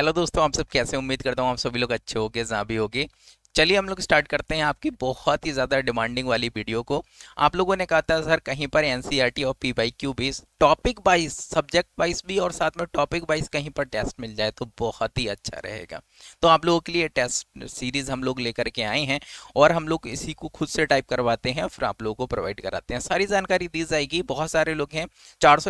hello दोस्तों आप सब कैसे उम्मीद करता हूँ आप सभी लोग अच्छे हो गए जहाँ भी होगी चलिए हम लोग स्टार्ट करते हैं आपकी बहुत ही ज़्यादा डिमांडिंग वाली वीडियो को आप लोगों ने कहा था सर कहीं पर एन e और P Y Q base topic wise subject wise भी और साथ में टॉपिक वाइज कहीं पर टेस्ट मिल जाए तो बहुत ही अच्छा रहेगा तो आप लोगों के लिए टेस्ट सीरीज़ हम लोग लेकर के आए हैं और हम लोग इसी को खुद से टाइप करवाते हैं फिर आप लोगों को प्रोवाइड कराते हैं सारी जानकारी दी जाएगी बहुत सारे लोग हैं चार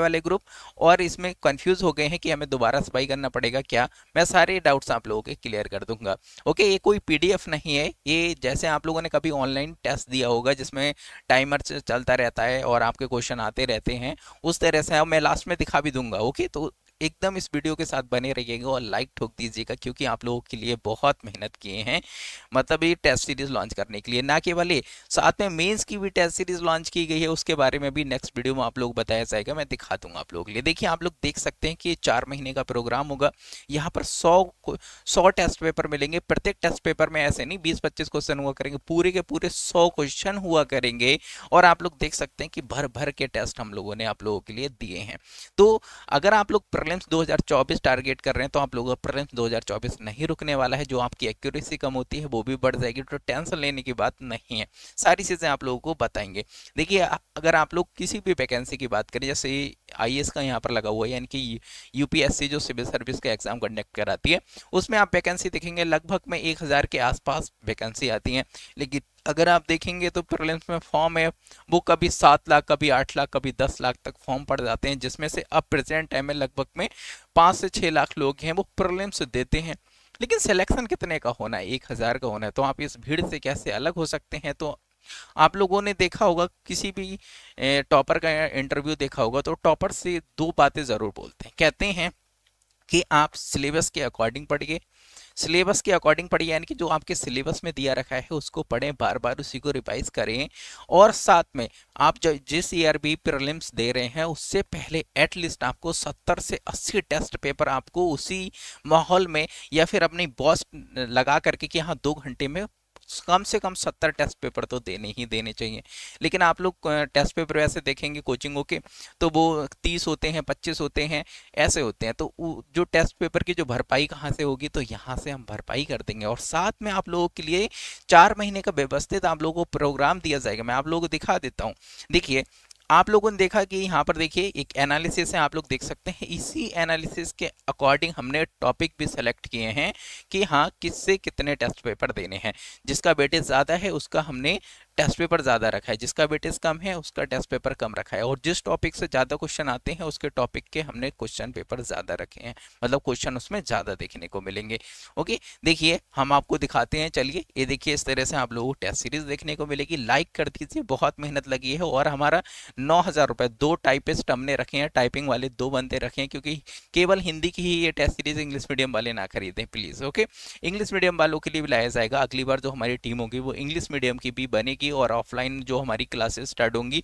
वाले ग्रुप और इसमें कन्फ्यूज़ हो गए हैं कि हमें दोबारा सफाई करना पड़ेगा क्या मैं सारे डाउट्स आप लोगों के क्लियर कर दूंगा ओके ये कोई पी पीडीएफ नहीं है ये जैसे आप लोगों ने कभी ऑनलाइन टेस्ट दिया होगा जिसमें टाइमर चलता रहता है और आपके क्वेश्चन आते रहते हैं उस तरह से मैं लास्ट में दिखा भी दूंगा ओके तो एकदम इस वीडियो के साथ बने रहिएगा और लाइक ठोक दीजिएगा क्योंकि आप लोगों के लिए बहुत मेहनत किए हैं मतलब ये टेस्ट सीरीज लॉन्च करने के लिए ना केवल ये साथ में मेंस की भी टेस्ट सीरीज लॉन्च की गई है उसके बारे में भी नेक्स्ट वीडियो में आप लोग बताया जाएगा मैं दिखा दूंगा आप लोगों के लिए देखिए आप लोग देख सकते हैं कि चार महीने का प्रोग्राम होगा यहाँ पर सौ सौ टेस्ट पेपर मिलेंगे प्रत्येक टेस्ट पेपर में ऐसे नहीं बीस पच्चीस क्वेश्चन हुआ करेंगे पूरे के पूरे सौ क्वेश्चन हुआ करेंगे और आप लोग देख सकते हैं कि भर भर के टेस्ट हम लोगों ने आप लोगों के लिए दिए हैं तो अगर आप लोग प्रलिम्स 2024 टारगेट कर रहे हैं तो आप लोगों का प्रलिम्स 2024 नहीं रुकने वाला है जो आपकी एक्यूरेसी कम होती है वो भी बढ़ जाएगी तो टेंशन लेने की बात नहीं है सारी चीज़ें आप लोगों को बताएंगे देखिए अगर आप लोग किसी भी वैकेंसी की बात करें जैसे आई का यहाँ पर लगा हुआ है यानी कि यूपीएससी जो सिविल सर्विस का एग्जाम कंडक्ट कराती है उसमें आप वैकेंसी देखेंगे लगभग में एक के आसपास वैकेंसी आती है लेकिन अगर आप देखेंगे तो प्रलिम्स में फॉर्म है वो कभी सात लाख कभी आठ लाख कभी दस लाख तक फॉर्म पड़ जाते हैं जिसमें से अब प्रेजेंट टाइम में लगभग में पाँच से छः लाख लोग हैं वो प्रलिम्स देते हैं लेकिन सिलेक्शन कितने का होना है एक हज़ार का होना है तो आप इस भीड़ से कैसे अलग हो सकते हैं तो आप लोगों ने देखा होगा किसी भी टॉपर का इंटरव्यू देखा होगा तो टॉपर से दो बातें ज़रूर बोलते हैं कहते हैं कि आप सिलेबस के अकॉर्डिंग पढ़िए सिलेबस के अकॉर्डिंग पढ़िए यानी कि जो आपके सिलेबस में दिया रखा है उसको पढ़ें बार बार उसी को रिवाइज करें और साथ में आप जो जिस ईयर भी प्रलिम्स दे रहे हैं उससे पहले एटलीस्ट आपको 70 से 80 टेस्ट पेपर आपको उसी माहौल में या फिर अपनी बॉस लगा करके कि हाँ दो घंटे में कम से कम सत्तर टेस्ट पेपर तो देने ही देने चाहिए लेकिन आप लोग टेस्ट पेपर वैसे देखेंगे कोचिंगों के तो वो तीस होते हैं पच्चीस होते हैं ऐसे होते हैं तो जो टेस्ट पेपर की जो भरपाई कहाँ से होगी तो यहाँ से हम भरपाई कर देंगे और साथ में आप लोगों के लिए चार महीने का व्यवस्थित आप लोगों को प्रोग्राम दिया जाएगा मैं आप लोगों को दिखा देता हूँ देखिए आप लोगों ने देखा कि यहाँ पर देखिए एक एनालिसिस है आप लोग देख सकते हैं इसी एनालिसिस के अकॉर्डिंग हमने टॉपिक भी सेलेक्ट किए हैं कि हाँ किससे कितने टेस्ट पेपर देने हैं जिसका वेटेज ज़्यादा है उसका हमने टेस्ट पेपर ज़्यादा रखा है जिसका वेटेज कम है उसका टेस्ट पेपर कम रखा है और जिस टॉपिक से ज़्यादा क्वेश्चन आते हैं उसके टॉपिक के हमने क्वेश्चन पेपर ज़्यादा रखे हैं मतलब क्वेश्चन उसमें ज़्यादा देखने को मिलेंगे ओके देखिए हम आपको दिखाते हैं चलिए ये देखिए इस तरह से आप लोगों को टेस्ट सीरीज देखने को मिलेगी लाइक कर दीजिए बहुत मेहनत लगी है और हमारा नौ हज़ार रुपये दो टाइपिस्ट हमने रखे हैं टाइपिंग वाले दो बंदे रखे हैं क्योंकि केवल हिंदी की ही ये टेस्ट सीरीज इंग्लिश मीडियम वाले ना खरीदें प्लीज़ ओके इंग्लिश मीडियम वालों के लिए भी लाया जाएगा अगली बार जो हमारी टीम होगी वो इंग्लिश मीडियम की भी बनेगी होगी और ऑफलाइन जो हमारी क्लासेस स्टार्ट होंगी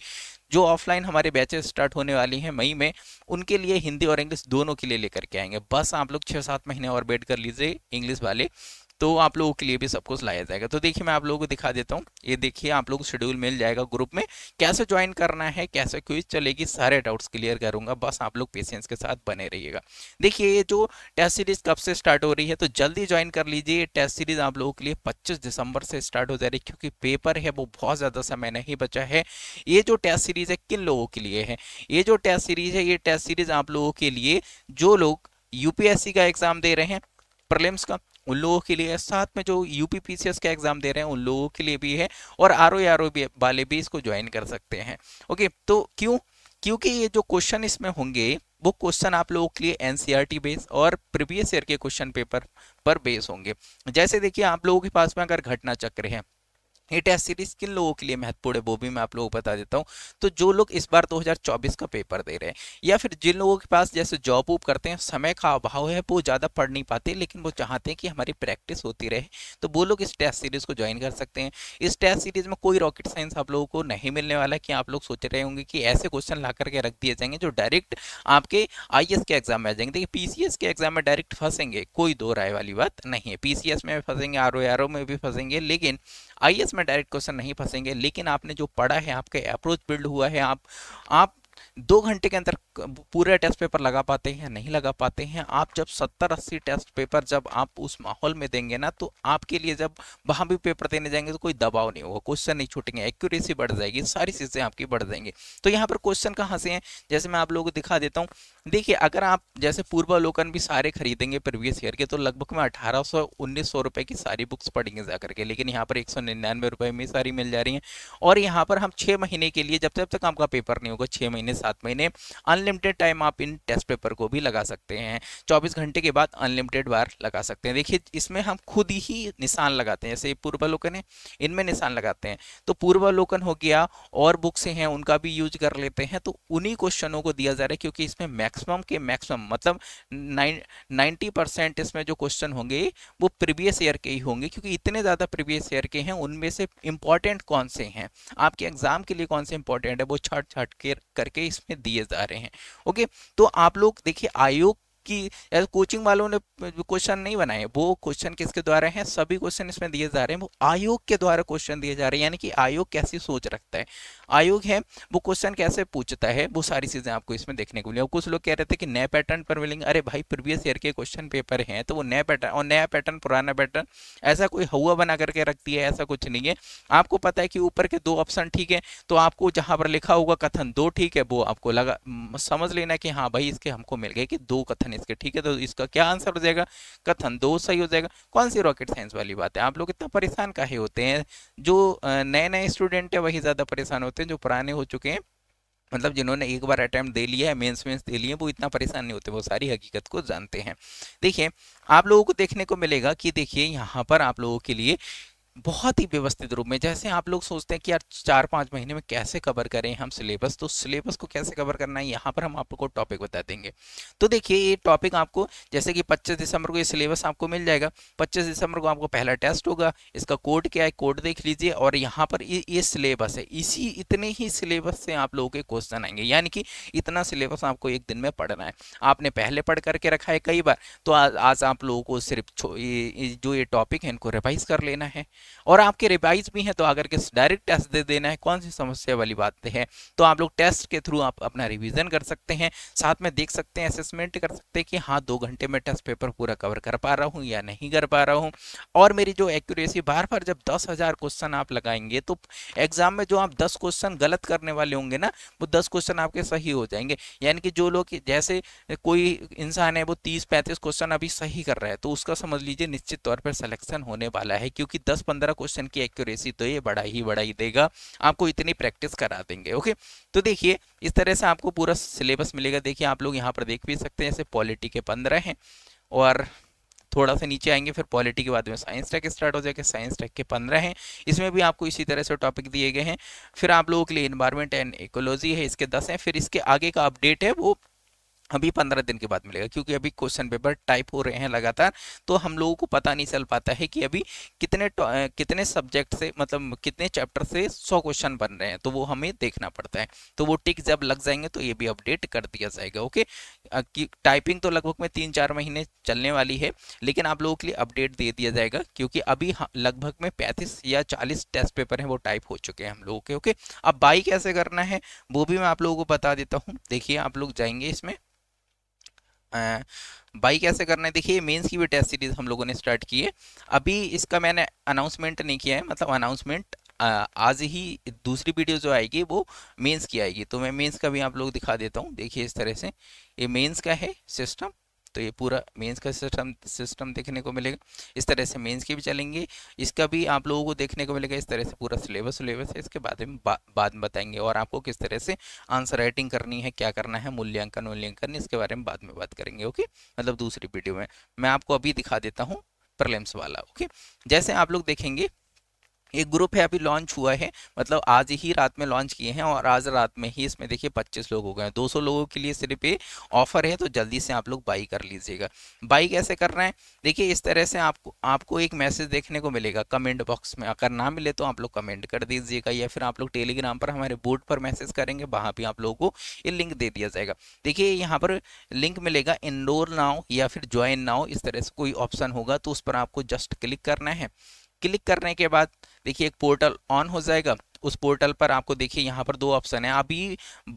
जो ऑफलाइन हमारे बैचेस स्टार्ट होने वाली हैं मई में उनके लिए हिंदी और इंग्लिश दोनों के लिए लेकर के आएंगे बस आप लोग छः सात महीने और वेट कर लीजिए इंग्लिश वाले तो आप लोगों के लिए भी सब कुछ लाया जाएगा तो देखिए मैं आप लोगों को दिखा देता हूँ ये देखिए आप लोग शेड्यूल मिल जाएगा ग्रुप में कैसे ज्वाइन करना है कैसे क्विज चलेगी सारे डाउट्स क्लियर करूंगा बस आप लोग पेशेंस के साथ बने रहिएगा देखिए ये जो टेस्ट सीरीज कब से स्टार्ट हो रही है तो जल्दी ज्वाइन कर लीजिए टेस्ट सीरीज आप लोगों के लिए पच्चीस दिसंबर से स्टार्ट हो जा रही है क्योंकि पेपर है वो बहुत ज़्यादा समय नहीं बचा है ये जो टेस्ट सीरीज है किन लोगों के लिए है ये जो टेस्ट सीरीज है ये टेस्ट सीरीज आप लोगों के लिए जो लोग यूपीएससी का एग्जाम दे रहे हैं प्रलिम्स का उन लोगों के लिए साथ में जो यू पी का एग्ज़ाम दे रहे हैं उन लोगों के लिए भी है और आर ओ वाले भी इसको ज्वाइन कर सकते हैं ओके तो क्यों क्योंकि ये जो क्वेश्चन इसमें होंगे वो क्वेश्चन आप लोगों के लिए एनसीईआरटी बेस e और प्रीवियस ईयर के क्वेश्चन पेपर पर बेस होंगे जैसे देखिए आप लोगों के पास में अगर घटना चक्र है ये टेस्ट सीरीज किन लोगों के लिए महत्वपूर्ण है वो भी मैं आप लोगों को बता देता हूँ तो जो लोग इस बार 2024 का पेपर दे रहे हैं या फिर जिन लोगों के पास जैसे जॉब वूब करते हैं समय का अभाव है वो ज़्यादा पढ़ नहीं पाते लेकिन वो चाहते हैं कि हमारी प्रैक्टिस होती रहे तो वो लोग इस टेस्ट सीरीज़ को ज्वाइन कर सकते हैं इस टेस्ट सीरीज़ में कोई रॉकेट साइंस आप लोगों को नहीं मिलने वाला कि आप लोग सोच रहे होंगे कि ऐसे क्वेश्चन ला करके रख दिए जाएंगे जो डायरेक्ट आपके आई के एग्जाम में आ जाएंगे देखिए पी के एग्जाम में डायरेक्ट फंसेंगे कोई दो राय वाली बात नहीं है पी में फंसेंगे आर में भी फंसेंगे लेकिन आई में में डायरेक्ट क्वेश्चन नहीं फंसेंगे लेकिन आपने जो पढ़ा है आपके अप्रोच बिल्ड हुआ है आप आप दो घंटे के अंदर पूरे टेस्ट पेपर लगा पाते हैं नहीं लगा पाते हैं आप जब सत्तर अस्सी टेस्ट पेपर जब आप उस माहौल में देंगे ना तो आपके लिए जब वहाँ भी पेपर देने जाएंगे तो कोई दबाव नहीं होगा क्वेश्चन नहीं छूटेंगे एक्यूरेसी बढ़ जाएगी सारी चीज़ें आपकी बढ़ जाएंगी तो यहाँ पर क्वेश्चन कहाँ से हैं जैसे मैं आप लोगों को दिखा देता हूँ देखिए अगर आप जैसे पूर्वावलोकन भी सारे खरीदेंगे प्रीवियस ईयर के तो लगभग में अठारह सौ उन्नीस सौ रुपये की सारी बुक्स पड़ेंगे जा करके लेकिन यहाँ पर एक सौ निन्यानवे रुपये में सारी मिल जा रही हैं और यहाँ पर हम छः महीने के लिए जब तक तक आपका पेपर नहीं होगा छः महीने सात महीने अनलिमिटेड टाइम आप इन टेस्ट पेपर को भी लगा सकते हैं चौबीस घंटे के बाद अनलिमिटेड बार लगा सकते हैं देखिए इसमें हम खुद ही निशान लगाते हैं जैसे पूर्वालोकन है इनमें निशान लगाते हैं तो पूर्वालोकन हो गया और बुक्स हैं उनका भी यूज कर लेते हैं तो उन्हीं क्वेश्चनों को दिया जा रहा है क्योंकि इसमें मैक्सिमम के मैक्सिमम मतलब नाइन नाइन्टी परसेंट इसमें जो क्वेश्चन होंगे वो प्रीवियस ईयर के ही होंगे क्योंकि इतने ज़्यादा प्रीवियस ईयर के हैं उनमें से इंपॉर्टेंट कौन से हैं आपके एग्जाम के लिए कौन से इंपॉर्टेंट है वो छट छट के करके इसमें दिए जा रहे हैं ओके तो आप लोग देखिए आयोग कि कोचिंग वालों ने क्वेश्चन नहीं बनाए वो क्वेश्चन किसके द्वारा है सभी क्वेश्चन इसमें दिए जा रहे हैं वो आयोग के द्वारा क्वेश्चन दिए जा रहे हैं यानी कि आयोग कैसी सोच रखता है आयोग है वो क्वेश्चन कैसे पूछता है वो सारी चीज़ें आपको इसमें देखने को मिली कुछ लोग कह रहे थे कि नए पैटर्न पर मिलेंगे अरे भाई प्रीवियस ईयर के क्वेश्चन पेपर है तो वो नया पैटर्न और नया पैटर्न पुराना पैटर्न ऐसा कोई हुआ बना करके रखती है ऐसा कुछ नहीं है आपको पता है कि ऊपर के दो ऑप्शन ठीक है तो आपको जहाँ पर लिखा होगा कथन दो ठीक है वो आपको लगा समझ लेना कि हाँ भाई इसके हमको मिल गए कि दो कथन क्वेश्चन इसके ठीक है तो इसका क्या आंसर हो जाएगा कथन दो सही हो जाएगा कौन सी रॉकेट साइंस वाली बात है आप लोग इतना परेशान काहे होते हैं जो नए नए स्टूडेंट है वही ज़्यादा परेशान होते हैं जो पुराने हो चुके हैं मतलब जिन्होंने एक बार अटैम्प्ट दे लिया है मेंस मेंस दे लिए वो इतना परेशान नहीं होते वो सारी हकीकत को जानते हैं देखिए आप लोगों को देखने को मिलेगा कि देखिए यहाँ पर आप लोगों के लिए बहुत ही व्यवस्थित रूप में जैसे आप लोग सोचते हैं कि यार चार पाँच महीने में कैसे कवर करें हम सिलेबस तो सिलेबस को कैसे कवर करना है यहाँ पर हम आपको टॉपिक बता देंगे तो देखिए ये टॉपिक आपको जैसे कि 25 दिसंबर को ये सिलेबस आपको मिल जाएगा 25 दिसंबर को आपको पहला टेस्ट होगा इसका कोड क्या है कोड देख लीजिए और यहाँ पर ये ये सिलेबस है इसी इतने ही सिलेबस से आप लोगों के क्वेश्चन आएंगे यानी कि इतना सिलेबस आपको एक दिन में पढ़ना है आपने पहले पढ़ करके रखा है कई बार तो आज आप लोगों को सिर्फ जो ये टॉपिक है इनको रिवाइज कर लेना है और आपके रिवाइज भी हैं तो अगर किस डायरेक्ट टेस्ट दे देना है कौन सी समस्या वाली बात है तो आप लोग टेस्ट के थ्रू आप अपना रिविजन कर सकते हैं साथ में देख सकते हैं असेसमेंट कर सकते हैं कि हाँ दो घंटे में टेस्ट पेपर पूरा कवर कर पा रहा हूँ या नहीं कर पा रहा हूँ और मेरी जो एक्यूरेसी बार बार जब दस क्वेश्चन आप लगाएंगे तो एग्जाम में जो आप दस क्वेश्चन गलत करने वाले होंगे ना वो दस क्वेश्चन आपके सही हो जाएंगे यानी कि जो लोग जैसे कोई इंसान है वो तीस पैंतीस क्वेश्चन अभी सही कर रहा है तो उसका समझ लीजिए निश्चित तौर पर सिलेक्शन होने वाला है क्योंकि दस पंद्रह क्वेश्चन की एक्यूरेसी तो ये बड़ा ही बड़ा ही देगा आपको इतनी प्रैक्टिस करा देंगे ओके तो देखिए इस तरह से आपको पूरा सिलेबस मिलेगा देखिए आप लोग यहाँ पर देख भी सकते हैं जैसे पॉलिटी के पंद्रह हैं और थोड़ा सा नीचे आएंगे फिर पॉलिटी के बाद में साइंस टेक स्टार्ट हो जाएगा साइंस टेक के पंद्रह हैं इसमें भी आपको इसी तरह से टॉपिक दिए गए हैं फिर आप लोगों के लिए इन्वायरमेंट एंड इकोलॉजी है इसके दस हैं फिर इसके आगे का अपडेट है वो अभी पंद्रह दिन के बाद मिलेगा क्योंकि अभी क्वेश्चन पेपर टाइप हो रहे हैं लगातार तो हम लोगों को पता नहीं चल पाता है कि अभी कितने कितने सब्जेक्ट से मतलब कितने चैप्टर से सौ क्वेश्चन बन रहे हैं तो वो हमें देखना पड़ता है तो वो टिक जब लग जाएंगे तो ये भी अपडेट कर दिया जाएगा ओके कि टाइपिंग तो लगभग में तीन चार महीने चलने वाली है लेकिन आप लोगों के लिए अपडेट दे दिया जाएगा क्योंकि अभी लगभग में पैंतीस या चालीस टेस्ट पेपर हैं वो टाइप हो चुके हैं हम लोगों के ओके अब बाई कैसे करना है वो भी मैं आप लोगों को बता देता हूँ देखिए आप लोग जाएंगे इसमें बाई कैसे करना है देखिए मेंस की भी टेस्ट सीरीज हम लोगों ने स्टार्ट की है अभी इसका मैंने अनाउंसमेंट नहीं किया है मतलब अनाउंसमेंट आज ही दूसरी वीडियो जो आएगी वो मेंस की आएगी तो मैं मेंस का भी आप लोग दिखा देता हूँ देखिए इस तरह से ये मेंस का है सिस्टम तो ये पूरा मेंस का सिस्टम सिस्टम देखने को मिलेगा इस तरह से मेंस की भी चलेंगे इसका भी आप लोगों को देखने को मिलेगा इस तरह से पूरा सिलेबस सिलेबस है इसके बारे में बा, बाद में बताएंगे और आपको किस तरह से आंसर राइटिंग करनी है क्या करना है मूल्यांकन मूल्यांकन इसके बारे में बाद में बात करेंगे ओके मतलब दूसरी वीडियो में मैं आपको अभी दिखा देता हूँ प्रलेम्स वाला ओके जैसे आप लोग देखेंगे एक ग्रुप है अभी लॉन्च हुआ है मतलब आज ही रात में लॉन्च किए हैं और आज रात में ही इसमें देखिए 25 लोग हो गए हैं 200 लोगों के लिए सिर्फ ये ऑफर है तो जल्दी से आप लोग बाई कर लीजिएगा बाई कैसे कर रहे हैं देखिए इस तरह से आपको आपको एक मैसेज देखने को मिलेगा कमेंट बॉक्स में अगर ना मिले तो आप लोग कमेंट कर दीजिएगा या फिर आप लोग टेलीग्राम पर हमारे बोर्ड पर मैसेज करेंगे वहाँ भी आप लोगों को ये लिंक दे दिया जाएगा देखिए यहाँ पर लिंक मिलेगा इनडोर नाव या फिर ज्वाइन नाव इस तरह से कोई ऑप्शन होगा तो उस पर आपको जस्ट क्लिक करना है क्लिक करने के बाद देखिए एक पोर्टल ऑन हो जाएगा उस पोर्टल पर आपको देखिए यहाँ पर दो ऑप्शन है अभी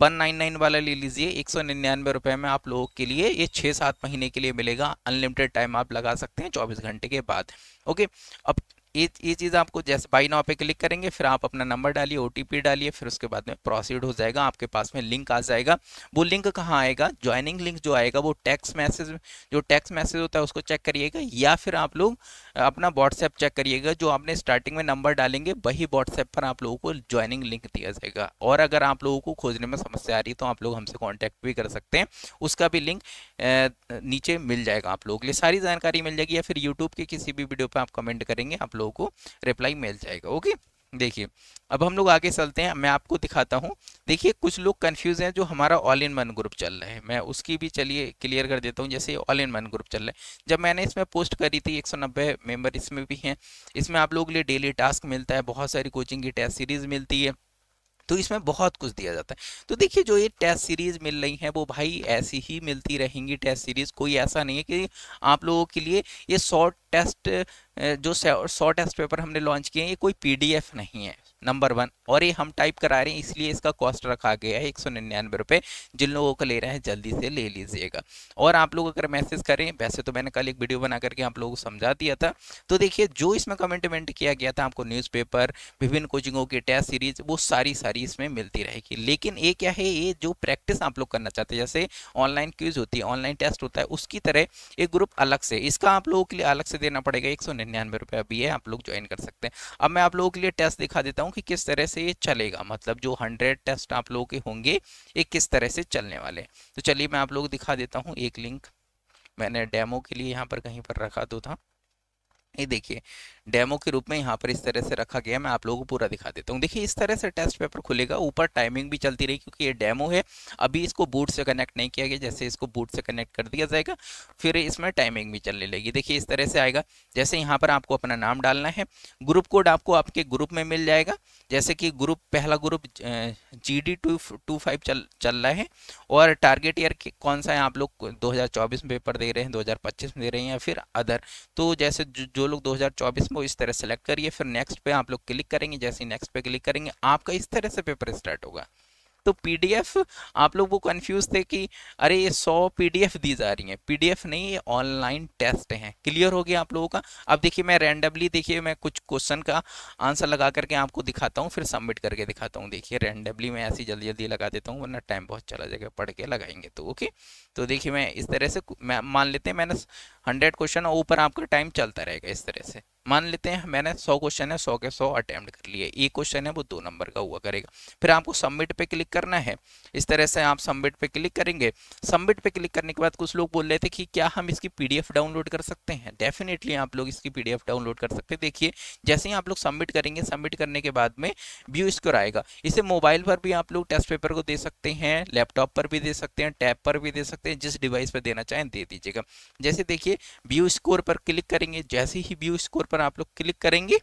वन नाइन नाइन वाला ले लीजिए एक सौ निन्यानवे रुपये में आप लोगों के लिए ये छः सात महीने के लिए मिलेगा अनलिमिटेड टाइम आप लगा सकते हैं चौबीस घंटे के बाद ओके अब ये चीज़ आपको जैसे बाई नाव पे क्लिक करेंगे फिर आप अपना नंबर डालिए ओ डालिए फिर उसके बाद में प्रोसीड हो जाएगा आपके पास में लिंक आ जाएगा वो लिंक कहाँ आएगा ज्वाइनिंग लिंक जो आएगा वो टेक्स्ट मैसेज जो टेक्स्ट मैसेज होता है उसको चेक करिएगा या फिर आप लोग अपना व्हाट्सएप चेक करिएगा जो आपने स्टार्टिंग में नंबर डालेंगे वही व्हाट्सएप पर आप लोगों को ज्वाइनिंग लिंक दिया जाएगा और अगर आप लोगों को खोजने में समस्या आ रही है तो आप लोग हमसे कॉन्टैक्ट भी कर सकते हैं उसका भी लिंक नीचे मिल जाएगा आप लोगों के लिए सारी जानकारी मिल जाएगी या फिर यूट्यूब की किसी भी वीडियो पर आप कमेंट करेंगे आप लोग लोगों को रिप्लाई मिल जाएगा ओके देखिए अब हम लोग आगे चलते हैं मैं आपको दिखाता हूँ देखिए कुछ लोग कंफ्यूज हैं जो हमारा ऑल इन वन ग्रुप चल रहा है मैं उसकी भी चलिए क्लियर कर देता हूँ जैसे ऑल इन वन ग्रुप चल रहा है जब मैंने इसमें पोस्ट करी थी 190 मेंबर इसमें भी हैं इसमें आप लोगों के लिए डेली टास्क मिलता है बहुत सारी कोचिंग की टेस्ट सीरीज मिलती है तो इसमें बहुत कुछ दिया जाता है तो देखिए जो ये टेस्ट सीरीज़ मिल रही हैं वो भाई ऐसी ही मिलती रहेंगी टेस्ट सीरीज़ कोई ऐसा नहीं है कि आप लोगों के लिए ये शॉर्ट टेस्ट जो शॉर्ट टेस्ट पेपर हमने लॉन्च किए हैं ये कोई पीडीएफ नहीं है नंबर वन और ये हम टाइप करा रहे हैं इसलिए इसका कॉस्ट रखा गया है एक सौ निन्यानवे रुपये जिन लोगों को ले रहे हैं जल्दी से ले लीजिएगा और आप लोग अगर मैसेज करें वैसे तो मैंने कल एक वीडियो बना करके आप लोगों को समझा दिया था तो देखिए जो इसमें कमेंटमेंट किया गया था आपको न्यूज़पेपर विभिन्न कोचिंगों की टेस्ट सीरीज वो सारी सारी इसमें मिलती रहेगी लेकिन ये क्या है ये जो प्रैक्टिस आप लोग करना चाहते हैं जैसे ऑनलाइन क्यूज होती है ऑनलाइन टेस्ट होता है उसकी तरह एक ग्रुप अलग से इसका आप लोगों के लिए अलग से देना पड़ेगा एक सौ निन्यानवे रुपये अभी है आप लोग ज्वाइन कर सकते हैं अब मैं आप लोगों के लिए टेस्ट दिखा देता हूँ हूँ कि किस तरह से ये चलेगा मतलब जो हंड्रेड टेस्ट आप लोगों के होंगे ये किस तरह से चलने वाले तो चलिए मैं आप लोग दिखा देता हूँ एक लिंक मैंने डेमो के लिए यहाँ पर कहीं पर रखा तो था ये देखिए डेमो के रूप में यहाँ पर इस तरह से रखा गया मैं आप लोगों को पूरा दिखा देता हूँ देखिए इस तरह से टेस्ट पेपर खुलेगा ऊपर टाइमिंग भी चलती रही क्योंकि ये डेमो है अभी इसको बूट से कनेक्ट नहीं किया गया जैसे इसको बूट से कनेक्ट कर दिया जाएगा फिर इसमें टाइमिंग भी चलने लगेगी देखिए इस तरह से आएगा जैसे यहाँ पर आपको अपना नाम डालना है ग्रुप कोड आपको आपके ग्रुप में मिल जाएगा जैसे कि ग्रुप पहला group G D two two five चल चल रहा है और टारगेट ईयर कौन सा है आप लोग दो हज़ार चौबीस में पेपर दे रहे हैं दो हज़ार पच्चीस में दे रहे हैं या फिर अदर तो जैसे जो लोग 2024 में इस तरह सेलेक्ट करिए फिर नेक्स्ट पे आप लोग क्लिक करेंगे जैसे नेक्स्ट पे क्लिक करेंगे आपका इस तरह से पेपर स्टार्ट होगा तो पीडीएफ आप लोग वो कंफ्यूज थे कि अरे ये सौ पीडीएफ दी जा रही है पीडीएफ नहीं ये ऑनलाइन टेस्ट है क्लियर हो गया आप लोगों का अब देखिए मैं रैंडमली देखिए मैं कुछ क्वेश्चन का आंसर लगा करके आपको दिखाता हूँ फिर सबमिट करके दिखाता हूँ देखिए रैंडमली मैं ऐसी जल्दी जल्दी लगा देता हूँ वरना टाइम बहुत चला जाएगा पढ़ के लगाएंगे तो ओके तो देखिए मैं इस तरह से मान लेते हैं मैंने हंड्रेड क्वेश्चन और ऊपर आपका टाइम चलता रहेगा इस तरह से मान लेते हैं मैंने सौ क्वेश्चन है सौ के सौ अटैम्प्ट कर लिए एक क्वेश्चन है वो दो नंबर का हुआ करेगा फिर आपको सबमिट पे क्लिक करना है इस तरह से आप सबमिट पे क्लिक करेंगे सबमिट पे क्लिक करने के बाद कुछ लोग बोल रहे थे कि क्या हम इसकी पीडीएफ डाउनलोड कर सकते हैं डेफिनेटली आप लोग इसकी पी डाउनलोड कर सकते हैं देखिए जैसे ही आप लोग सबमिट करेंगे सबमिट करने के बाद में व्यू स्कोर आएगा इसे मोबाइल पर भी आप लोग टेस्ट पेपर को दे सकते हैं लैपटॉप पर भी दे सकते हैं टैब पर भी दे सकते हैं जिस डिवाइस पर देना चाहें दे दीजिएगा जैसे देखिए व्यू स्कोर पर क्लिक करेंगे जैसे ही व्यू स्कोर पर आप लोग क्लिक करेंगे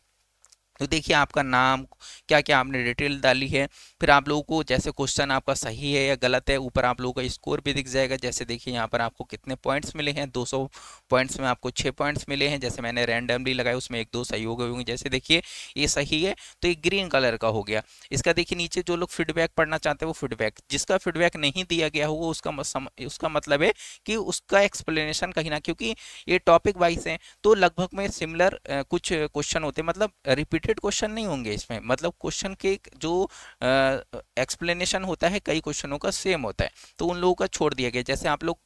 तो देखिए आपका नाम क्या क्या आपने डिटेल डाली है फिर आप लोगों को जैसे क्वेश्चन आपका सही है या गलत है ऊपर आप लोगों का स्कोर भी दिख जाएगा जैसे देखिए यहाँ पर आपको कितने पॉइंट्स मिले हैं 200 पॉइंट्स में आपको 6 पॉइंट्स मिले हैं जैसे मैंने रैंडमली लगाए उसमें एक दो सही हो गए होंगे जैसे देखिए ये सही है तो ये ग्रीन कलर का हो गया इसका देखिए नीचे जो लोग फीडबैक पढ़ना चाहते हैं वो फीडबैक जिसका फीडबैक नहीं दिया गया होगा उसका उसका मतलब है कि उसका एक्सप्लेनेशन कहीं ना क्योंकि ये टॉपिक वाइज है तो लगभग में सिमिलर कुछ क्वेश्चन होते मतलब रिपीट रिपीटेड क्वेश्चन नहीं होंगे इसमें मतलब क्वेश्चन के जो एक्सप्लेनेशन होता है कई क्वेश्चनों का सेम होता है तो उन लोगों का छोड़ दिया गया जैसे आप लोग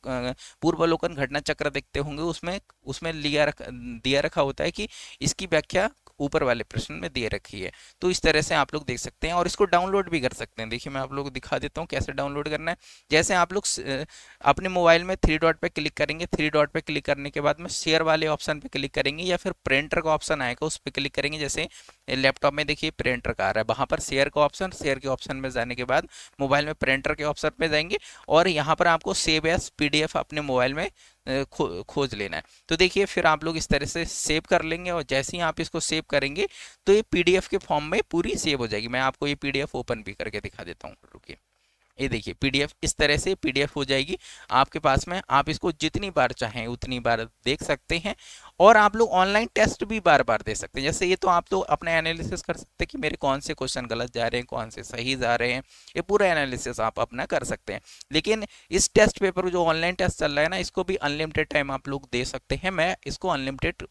पूर्वलोकन घटना चक्र देखते होंगे उसमें उसमें लिया रख दिया रखा होता है कि इसकी व्याख्या ऊपर वाले प्रश्न में दे रखी है तो इस तरह से आप लोग देख सकते हैं और इसको डाउनलोड भी कर सकते हैं देखिए मैं आप लोग दिखा देता हूँ कैसे डाउनलोड करना है जैसे आप लोग अपने मोबाइल में थ्री डॉट पर क्लिक करेंगे थ्री डॉट पर क्लिक करने के बाद में शेयर वाले ऑप्शन पर क्लिक करेंगे या फिर प्रिंटर का ऑप्शन आएगा उस पर क्लिक करेंगे जैसे लैपटॉप में देखिए प्रिंटर का आ रहा है वहाँ पर शेयर का ऑप्शन शेयर के ऑप्शन में जाने के बाद मोबाइल में प्रिंटर के ऑप्शन पर जाएंगे और यहाँ पर आपको सेव एस पी अपने मोबाइल में खो, खोज लेना है तो देखिए फिर आप लोग इस तरह से सेव कर लेंगे और जैसे ही आप इसको सेव करेंगे तो ये पीडीएफ के फॉर्म में पूरी सेव हो जाएगी मैं आपको ये पीडीएफ ओपन भी करके दिखा देता हूँ रुकिए ये देखिए पीडीएफ इस तरह से पीडीएफ हो जाएगी आपके पास में आप इसको जितनी बार चाहें उतनी बार देख सकते हैं और आप लोग ऑनलाइन टेस्ट भी बार बार दे सकते हैं जैसे ये तो आप तो अपना एनालिसिस कर सकते हैं कि मेरे कौन से क्वेश्चन गलत जा रहे हैं कौन से सही जा रहे हैं ये पूरा एनालिसिस आप अपना कर सकते हैं लेकिन इस टेस्ट पेपर जो ऑनलाइन टेस्ट चल रहा है ना इसको भी अनलिमिटेड टाइम आप लोग दे सकते हैं मैं इसको अनलिमिटेड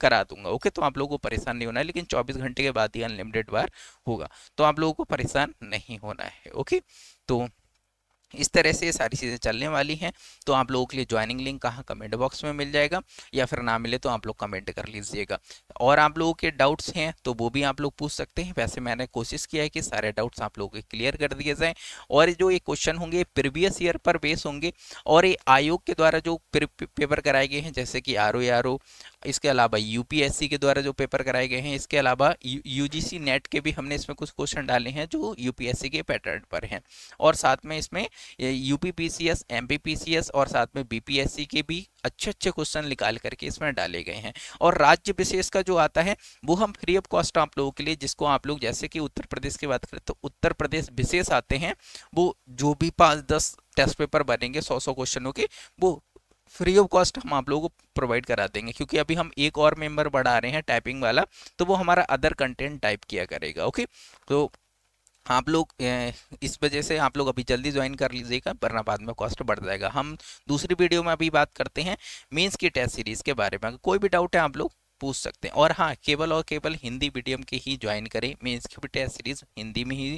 करा दूंगा ओके तो आप लोगों को परेशान नहीं होना है लेकिन चौबीस घंटे के बाद ही अनलिमिटेड बार होगा तो आप लोगों को परेशान नहीं होना है ओके तो इस तरह से ये सारी चीज़ें चलने वाली हैं तो आप लोगों के लिए ज्वाइनिंग लिंक कहाँ कमेंट बॉक्स में मिल जाएगा या फिर ना मिले तो आप लोग कमेंट कर लीजिएगा और आप लोगों के डाउट्स हैं तो वो भी आप लोग पूछ सकते हैं वैसे मैंने कोशिश किया है कि सारे डाउट्स आप लोगों के क्लियर कर दिए जाएँ और जो ये क्वेश्चन होंगे प्रीवियस ईयर पर बेस होंगे और ये आयोग के द्वारा जो पेपर कराए गए हैं जैसे कि आर ओ इसके अलावा यूपीएससी के द्वारा जो पेपर कराए गए हैं इसके अलावा यूजीसी नेट के भी हमने इसमें कुछ क्वेश्चन डाले हैं जो यूपीएससी के पैटर्न पर हैं और साथ में इसमें यूपीपीसीएस एमपीपीसीएस और साथ में बीपीएससी के भी अच्छे अच्छे क्वेश्चन निकाल करके इसमें डाले गए हैं और राज्य विशेष का जो आता है वो हम फ्री ऑफ कॉस्ट आप लोगों के लिए जिसको आप लोग जैसे कि उत्तर प्रदेश की बात करें तो उत्तर प्रदेश विशेष आते हैं वो जो भी पाँच दस टेस्ट पेपर बनेंगे सौ सौ क्वेश्चनों के वो फ्री ऑफ कॉस्ट हम आप लोगों को प्रोवाइड करा देंगे क्योंकि अभी हम एक और मेंबर बढ़ा रहे हैं टाइपिंग वाला तो वो हमारा अदर कंटेंट टाइप किया करेगा ओके तो आप लोग इस वजह से आप लोग अभी जल्दी ज्वाइन कर लीजिएगा वरना बाद में कॉस्ट बढ़ जाएगा हम दूसरी वीडियो में अभी बात करते हैं मीन्स की टेस्ट सीरीज़ के बारे में कोई भी डाउट है आप लोग पूछ सकते हैं और हाँ केवल और केवल हिंदी मीडियम के ही ज्वाइन करें मेंस की भी टेस्ट सीरीज हिंदी में ही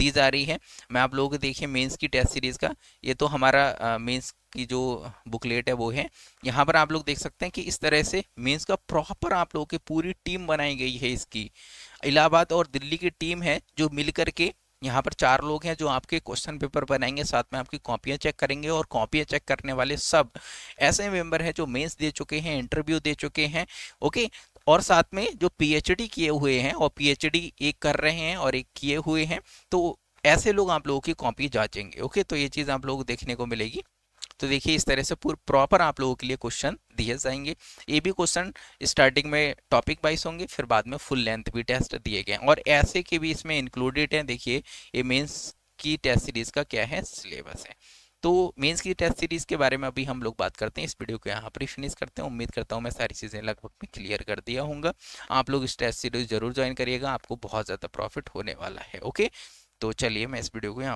दी जा रही है मैं आप लोगों को देखिए मेंस की टेस्ट सीरीज का ये तो हमारा मेंस की जो बुकलेट है वो है यहाँ पर आप लोग देख सकते हैं कि इस तरह से मेंस का प्रॉपर आप लोगों की पूरी टीम बनाई गई है इसकी इलाहाबाद और दिल्ली की टीम है जो मिल करके यहाँ पर चार लोग हैं जो आपके क्वेश्चन पेपर बनाएंगे साथ में आपकी कॉपियाँ चेक करेंगे और कॉपियाँ चेक करने वाले सब ऐसे मेंबर हैं जो मेंस दे चुके हैं इंटरव्यू दे चुके हैं ओके और साथ में जो पी किए हुए हैं और पी एक कर रहे हैं और एक किए हुए हैं तो ऐसे लोग आप लोगों की कॉपी जांचेंगे ओके तो ये चीज़ आप लोग देखने को मिलेगी तो देखिए इस तरह से पूरे प्रॉपर आप लोगों के लिए क्वेश्चन दिए जाएंगे ये भी क्वेश्चन स्टार्टिंग में टॉपिक वाइज होंगे फिर बाद में फुल लेंथ भी टेस्ट दिए गए और ऐसे के भी इसमें इंक्लूडेड हैं देखिए ये मेन्स की टेस्ट सीरीज का क्या है सिलेबस है तो मेंस की टेस्ट सीरीज के बारे में अभी हम लोग बात करते हैं इस वीडियो को यहाँ पर ही फिनिश करते हैं उम्मीद करता हूँ मैं सारी चीज़ें लगभग में क्लियर कर दिया होगा आप लोग इस टेस्ट सीरीज जरूर ज्वाइन करिएगा आपको बहुत ज़्यादा प्रॉफिट होने वाला है ओके तो चलिए मैं इस वीडियो को यहाँ